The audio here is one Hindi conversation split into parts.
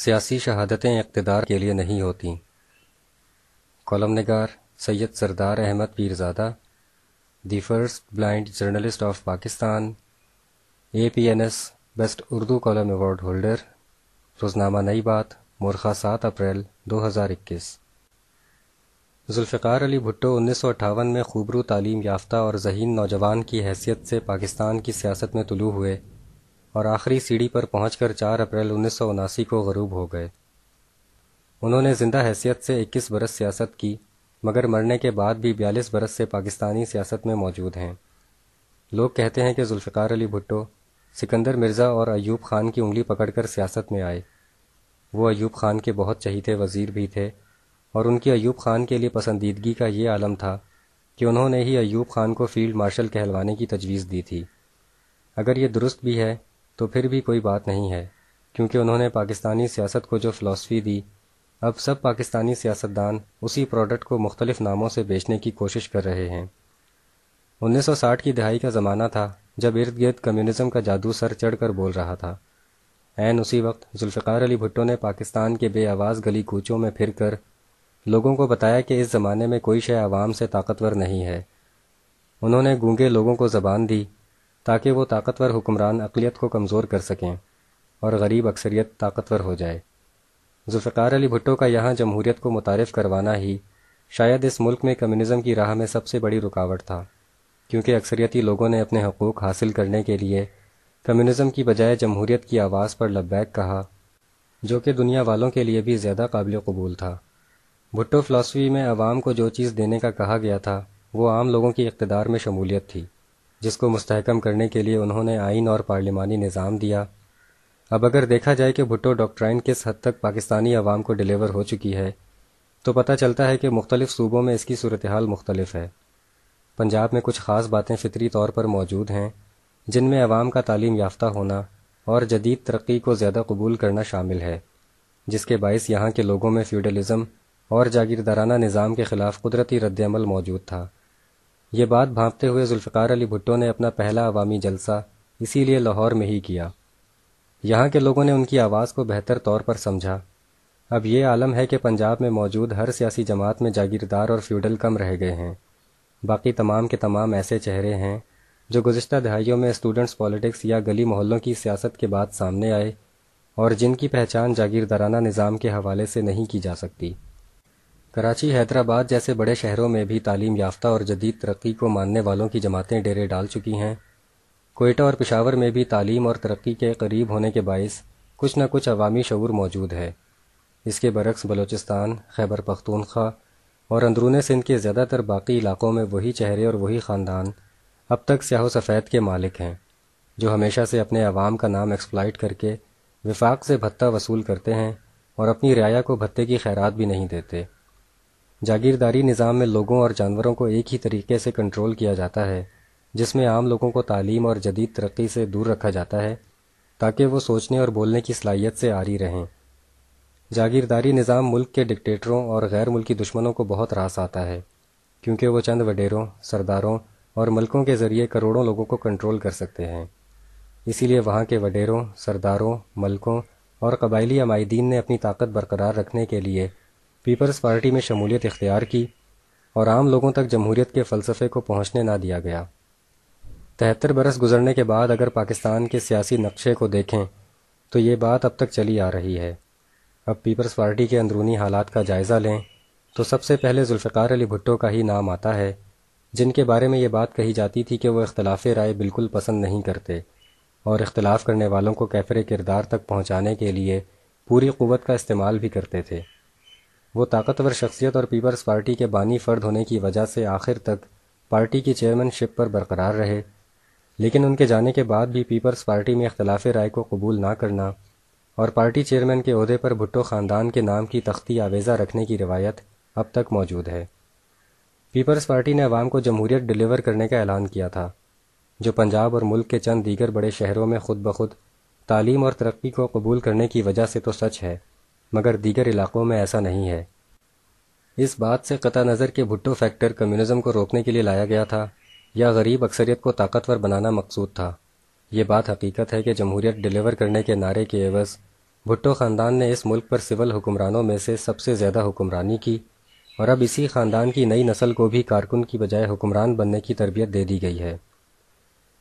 सियासी शहादतें इकतदार के लिए नहीं होती कॉलम नगार Syed Sardar Ahmad Pirzada the first blind journalist of Pakistan A P N S best Urdu column award holder रोजनामा नई बात मुरखा सात अप्रैल दो हजार इक्कीस जुल्फ़ार अली भुट्टो उन्नीस सौ में खूबरू तालीम याफ्ता और जहीन नौजवान की हैसियत से पाकिस्तान की सियासत में तुलू हुए और आखिरी सीढ़ी पर पहुंचकर 4 अप्रैल उन्नीस को गरूब हो गए उन्होंने जिंदा हैसियत से 21 बरस सियासत की मगर मरने के बाद भी 42 बरस से पाकिस्तानी सियासत में मौजूद हैं लोग कहते हैं कि जुल्फ़िकार अली भुट्टो सिकंदर मिर्ज़ा और अयूब खान की उंगली पकड़कर सियासत में आए वो अयूब खान के बहुत चहीते वज़ीर भी थे और उनकी अयूब खान के लिए पसंदीदगी का ये आलम था कि उन्होंने ही अयूब खान को फील्ड मार्शल कहलवाने की तजवीज़ दी थी अगर ये दुरुस्त भी है तो फिर भी कोई बात नहीं है क्योंकि उन्होंने पाकिस्तानी सियासत को जो फ़िलासफ़ी दी अब सब पाकिस्तानी सियासतदान उसी प्रोडक्ट को मुख्तलिफ नामों से बेचने की कोशिश कर रहे हैं 1960 की दहाई का ज़माना था जब इर्द गिर्द कम्युनिज़म का जादू सर चढ़कर बोल रहा था एन उसी वक्त जुल्फ़ार अली भुट्टो ने पाकिस्तान के बेआवाज़ गली कूचों में फिर कर लोगों को बताया कि इस ज़माने में कोई शय आवाम से ताकतवर नहीं है उन्होंने गूंगे लोगों को ज़बान दी ताकि वो ताकतवर हुक्मरान अकलीत को कमज़ोर कर सकें और गरीब अक्सरियत ताकतवर हो जाए जुल्फ़ार अली भुट्टो का यहाँ जमहूरीत को मुतारफ़ करवाना ही शायद इस मुल्क में कम्युनिज़म की राह में सबसे बड़ी रुकावट था क्योंकि अक्सरियती लोगों ने अपने हकूक़ हासिल करने के लिए कम्युनिज़म की बजाय जमहूरीत की आवाज़ पर लब्बैक कहा जो कि दुनिया वालों के लिए भी ज़्यादा काबिल कबूल था भुट्टो फ़िलासफ़ी में आवाम को जो चीज़ देने का कहा गया था वो आम लोगों की इकतदार में शमूलियत थी जिसको मुस्तहकम करने के लिए उन्होंने आइन और पार्लिमानी निज़ाम दिया अब अगर देखा जाए कि भुट्टो डॉक्ट्राइन किस हद तक पाकिस्तानी अवाम को डिलीवर हो चुकी है तो पता चलता है कि मुख्तलिफ सूबों में इसकी सूरत हाल मुख्तलिफ है पंजाब में कुछ ख़ास बातें फ़ितरी तौर पर मौजूद हैं जिनमें अवाम का तालीम याफ्ता होना और जदीद तरक्की को ज़्यादा कबूल करना शामिल है जिसके बायस यहाँ के लोगों में फ्यूडलिज्म और जागीरदाराना निज़ाम के ख़िलाफ़ कुदरती रद्दमल मौजूद था ये बात भांपते हुए जुल्फ़िकार अली भुट्टो ने अपना पहला अवामी जलसा इसीलिए लाहौर में ही किया यहाँ के लोगों ने उनकी आवाज़ को बेहतर तौर पर समझा अब ये आलम है कि पंजाब में मौजूद हर सियासी जमात में जागीरदार और फ्यूडल कम रह गए हैं बाकी तमाम के तमाम ऐसे चेहरे हैं जो गुज्त दहाइयों में स्टूडेंट्स पॉलिटिक्स या गली मोहल्लों की सियासत के बाद सामने आए और जिनकी पहचान जागीरदाराना निज़ाम के हवाले से नहीं की जा सकती कराची हैदराबाद जैसे बड़े शहरों में भी तालीम याफ्ता और जदीद तरक्की को मानने वालों की जमातें डेरे डाल चुकी हैं कोयटा और पिशावर में भी तालीम और तरक्की के करीब होने के बायस कुछ न कुछ अवामी शूर मौजूद है इसके बरक्स बलोचिस्तान खैबर पख्तूनख्वा और अंदरून सिंध के ज़्यादातर बाकी इलाकों में वही चेहरे और वही ख़ानदान अब तक स्याह सफ़ैद के मालिक हैं जो हमेशा से अपने अवाम का नाम एक्सप्लाइट करके विफाक से भत्ता वसूल करते हैं और अपनी रियाया को भत्ते की खैरात भी नहीं देते जागीरदारी निज़ाम में लोगों और जानवरों को एक ही तरीके से कंट्रोल किया जाता है जिसमें आम लोगों को तालीम और जदीद तरक्की से दूर रखा जाता है ताकि वो सोचने और बोलने की सलाहियत से आरी रहें जागीरदारी निज़ाम मुल्क के डिक्टेटरों और गैर मुल्की दुश्मनों को बहुत रास आता है क्योंकि वो चंद वडेरों सरदारों और मलकों के ज़रिए करोड़ों लोगों को कंट्रोल कर सकते हैं इसीलिए वहाँ के वडेरों सरदारों मलकों और कबायली अमायदीन ने अपनी ताकत बरकरार रखने के लिए पीपल्स पार्टी में शमूलियत इख्तियार की और आम लोगों तक जमहूरियत के फलसफे को पहुँचने ना दिया गया तिहत्तर बरस गुजरने के बाद अगर पाकिस्तान के सियासी नक्शे को देखें तो ये बात अब तक चली आ रही है अब पीपल्स पार्टी के अंदरूनी हालात का जायज़ा लें तो सबसे पहले जुल्फ़िकार अली भुट्टो का ही नाम आता है जिनके बारे में ये बात कही जाती थी कि वो इख्तलाफ राय बिल्कुल पसंद नहीं करते और इख्तलाफ करने वालों को कैफरे किरदार तक पहुँचाने के लिए पूरी क़वत का इस्तेमाल भी करते थे वो ताकतवर शख्सियत और पीपल्स पार्टी के बानी फर्द होने की वजह से आखिर तक पार्टी की चेयरमैनशिप पर बरकरार रहे लेकिन उनके जाने के बाद भी पीपल्स पार्टी में इख्तलाफ राय को कबूल ना करना और पार्टी चेयरमैन के अहदे पर भुट्टो ख़ानदान के नाम की तख्ती आवेज़ा रखने की रिवायत अब तक मौजूद है पीपल्स पार्टी ने अवाम को जमहूरियत डिलीवर करने का ऐलान किया था जो पंजाब और मुल्क के चंद दीगर बड़े शहरों में खुद ब खुद तालीम और तरक्की को कबूल करने की वजह से तो सच है मगर दीगर इलाकों में ऐसा नहीं है इस बात से कता नज़र के भुट्टो फैक्टर कम्युनिज्म को रोकने के लिए लाया गया था या गरीब अक्सरियत को ताकतवर बनाना मकसूद था ये बात हकीकत है कि जमहूरियत डिलीवर करने के नारे के एवज भुट्टो ख़ानदान ने इस मुल्क पर सिविल हुक्मरानों में से सबसे ज़्यादा हुक्मरानी की और अब इसी ख़ानदान की नई नस्ल को भी कारकुन की बजाय हुक्मरान बनने की तरबियत दे दी गई है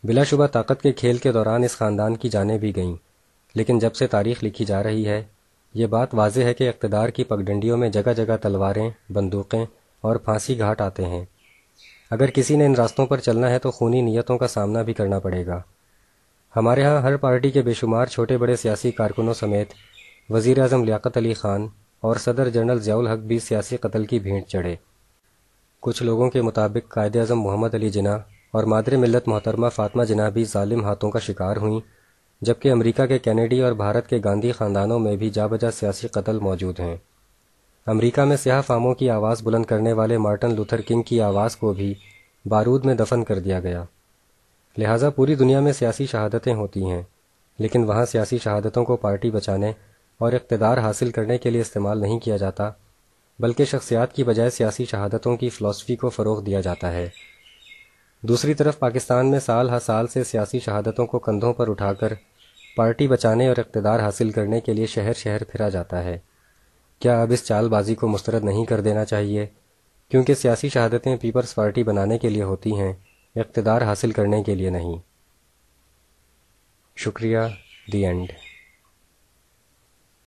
बिलाशुबा ताकत के खेल के दौरान इस ख़ानदान की जाने भी गईं लेकिन जब से तारीख लिखी जा रही है ये बात वाजह है कि इकतदार की पगडंडियों में जगह जगह तलवारें बंदूकें और फांसी घाट आते हैं अगर किसी ने इन रास्तों पर चलना है तो खूनी नीयतों का सामना भी करना पड़ेगा हमारे यहाँ हर पार्टी के बेशुमार छोटे बड़े सियासी कारकुनों समेत वजीर अजम लियाकत अली ख़ान और सदर जनरल जयाल हक भी सियासी कत्ल की भेंट चढ़े कुछ लोगों के मुताबिक कायद अजम मोहम्मद अली जिना और मादर मिलत मोहतरमा फातमा जिना भी ालिम हाथों का शिकार हुई जबकि अमेरिका के कैनेडी और भारत के गांधी खानदानों में भी जाबजा सियासी कत्ल मौजूद हैं अमेरिका में स्याह फामों की आवाज़ बुलंद करने वाले मार्टन लूथर किंग की आवाज़ को भी बारूद में दफन कर दिया गया लिहाजा पूरी दुनिया में सियासी शहादतें होती हैं लेकिन वहाँ सियासी शहादतों को पार्टी बचाने और इकतदार हासिल करने के लिए इस्तेमाल नहीं किया जाता बल्कि शख्सियात की बजाय सियासी शहादतों की फ़िलासफ़ी को फ़रोग दिया जाता है दूसरी तरफ पाकिस्तान में साल हर साल से सियासी शहादतों को कंधों पर उठाकर पार्टी बचाने और इकतदार हासिल करने के लिए शहर शहर फिरा जाता है क्या अब इस चालबाजी को मुस्तरद नहीं कर देना चाहिए क्योंकि सियासी शहादतें पीपल्स पार्टी बनाने के लिए होती हैं इकतदार हासिल करने के लिए नहीं शुक्रिया दी एंड